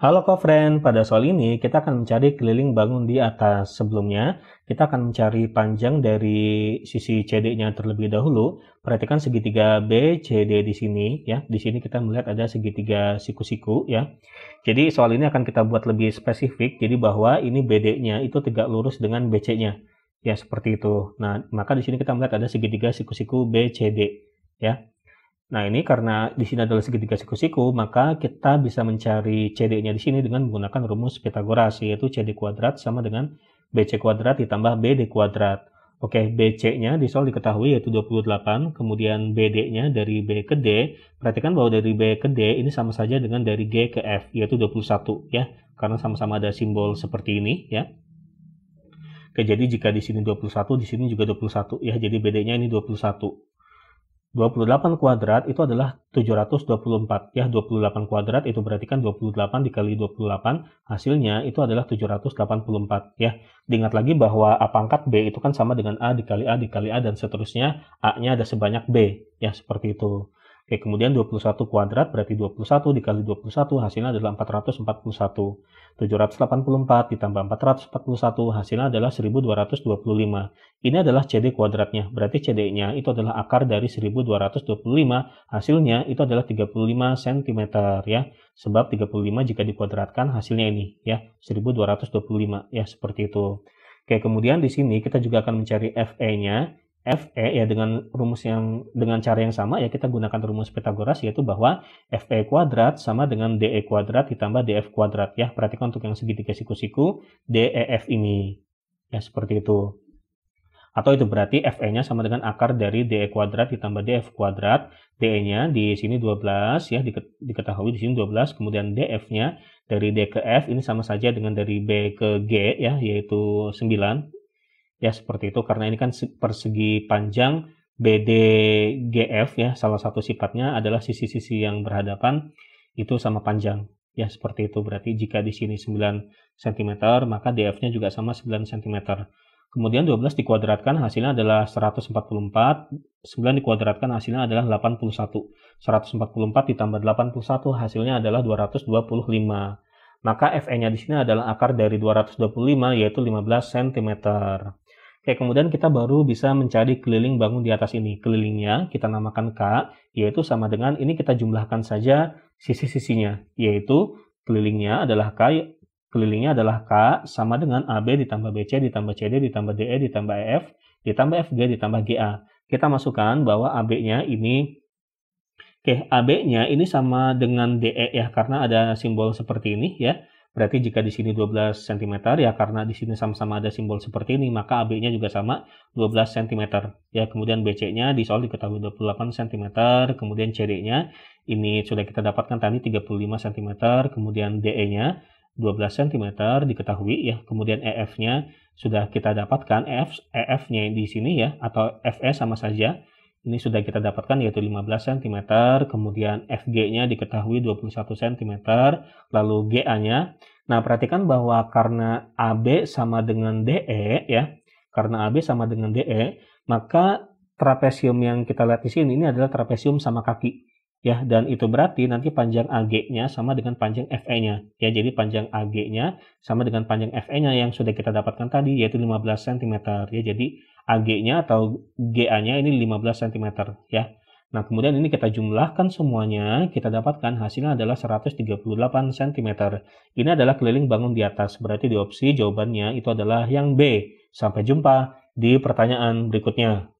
Halo kau friend pada soal ini kita akan mencari keliling bangun di atas. Sebelumnya, kita akan mencari panjang dari sisi CD-nya terlebih dahulu. Perhatikan segitiga BCD di sini ya. Di sini kita melihat ada segitiga siku-siku ya. Jadi soal ini akan kita buat lebih spesifik jadi bahwa ini BD-nya itu tegak lurus dengan BC-nya. Ya, seperti itu. Nah, maka di sini kita melihat ada segitiga siku-siku BCD ya. Nah, ini karena di sini adalah segitiga siku-siku, maka kita bisa mencari CD-nya di sini dengan menggunakan rumus Pitagoras, yaitu CD kuadrat sama dengan BC kuadrat ditambah BD kuadrat. Oke, BC-nya di soal diketahui yaitu 28, kemudian BD-nya dari B ke D. Perhatikan bahwa dari B ke D ini sama saja dengan dari G ke F, yaitu 21 ya, karena sama-sama ada simbol seperti ini ya. Oke, jadi jika di sini 21, di sini juga 21 ya, jadi BD-nya ini 21. 28 kuadrat itu adalah 724 ya 28 kuadrat itu berarti kan 28 dikali 28 hasilnya itu adalah 784 ya diingat lagi bahwa A pangkat B itu kan sama dengan A dikali A dikali A dan seterusnya A nya ada sebanyak B ya seperti itu Oke, kemudian 21 kuadrat berarti 21 dikali 21 hasilnya adalah 441. 784 ditambah 441 hasilnya adalah 1225. Ini adalah CD kuadratnya, berarti CD-nya itu adalah akar dari 1225, hasilnya itu adalah 35 cm ya. Sebab 35 jika dikuadratkan hasilnya ini ya, 1225 ya seperti itu. Oke, kemudian di sini kita juga akan mencari FE-nya FE ya dengan rumus yang dengan cara yang sama ya kita gunakan rumus Pitagoras yaitu bahwa FE kuadrat sama dengan DE kuadrat ditambah DF kuadrat ya. Perhatikan untuk yang segitiga siku-siku DEF ini. Ya seperti itu. Atau itu berarti FE-nya sama dengan akar dari DE kuadrat ditambah DF kuadrat. DE-nya di sini 12 ya diketahui di sini 12 kemudian DF-nya dari D ke F ini sama saja dengan dari B ke G ya yaitu 9 ya seperti itu karena ini kan persegi panjang BDGF ya salah satu sifatnya adalah sisi-sisi yang berhadapan itu sama panjang ya seperti itu berarti jika di sini 9 cm maka DF-nya juga sama 9 cm kemudian 12 dikuadratkan hasilnya adalah 144 9 dikuadratkan hasilnya adalah 81 144 ditambah 81 hasilnya adalah 225 maka FE-nya di sini adalah akar dari 225 yaitu 15 cm Oke, kemudian kita baru bisa mencari keliling bangun di atas ini. Kelilingnya kita namakan K, yaitu sama dengan ini kita jumlahkan saja sisi-sisinya, yaitu kelilingnya adalah K, kelilingnya adalah K sama dengan AB ditambah BC ditambah CD ditambah DE ditambah EF ditambah FG ditambah GA. Kita masukkan bahwa AB-nya ini Oke, AB-nya ini sama dengan DE ya, karena ada simbol seperti ini ya. Berarti jika di sini 12 cm, ya karena di sini sama-sama ada simbol seperti ini, maka AB-nya juga sama 12 cm. Ya, kemudian BC-nya di soal diketahui 28 cm, kemudian CD-nya ini sudah kita dapatkan tadi 35 cm, kemudian DE-nya 12 cm diketahui ya, kemudian EF-nya sudah kita dapatkan, EF, EF-nya di sini ya, atau FS e sama saja ini sudah kita dapatkan yaitu 15 cm, kemudian FG-nya diketahui 21 cm, lalu GA-nya. Nah, perhatikan bahwa karena AB sama dengan DE ya, karena AB sama dengan DE, maka trapesium yang kita lihat di sini ini adalah trapesium sama kaki ya dan itu berarti nanti panjang AG-nya sama dengan panjang FE-nya ya jadi panjang AG-nya sama dengan panjang FE-nya yang sudah kita dapatkan tadi yaitu 15 cm ya jadi AG-nya atau GA-nya ini 15 cm ya. Nah, kemudian ini kita jumlahkan semuanya, kita dapatkan hasilnya adalah 138 cm. Ini adalah keliling bangun di atas, berarti di opsi jawabannya itu adalah yang B. Sampai jumpa di pertanyaan berikutnya.